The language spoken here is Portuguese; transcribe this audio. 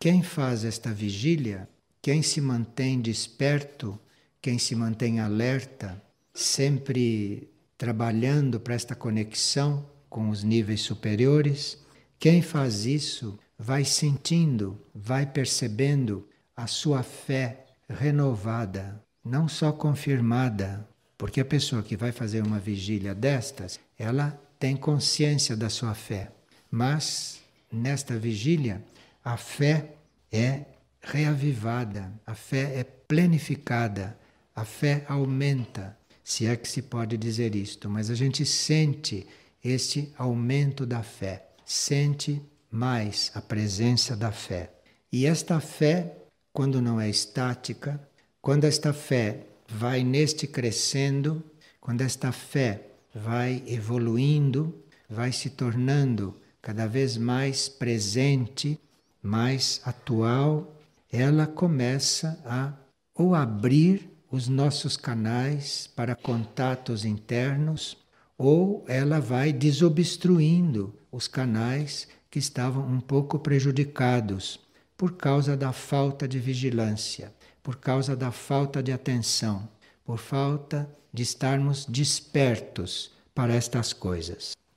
Quem faz esta vigília, quem se mantém desperto, quem se mantém alerta, sempre trabalhando para esta conexão com os níveis superiores, quem faz isso vai sentindo, vai percebendo a sua fé renovada, não só confirmada, porque a pessoa que vai fazer uma vigília destas, ela tem consciência da sua fé, mas nesta vigília a fé é reavivada, a fé é planificada, a fé aumenta, se é que se pode dizer isto, mas a gente sente este aumento da fé, sente mais a presença da fé. E esta fé, quando não é estática, quando esta fé vai neste crescendo, quando esta fé vai evoluindo, vai se tornando cada vez mais presente mais atual, ela começa a ou abrir os nossos canais para contatos internos, ou ela vai desobstruindo os canais que estavam um pouco prejudicados por causa da falta de vigilância, por causa da falta de atenção, por falta de estarmos despertos para estas coisas.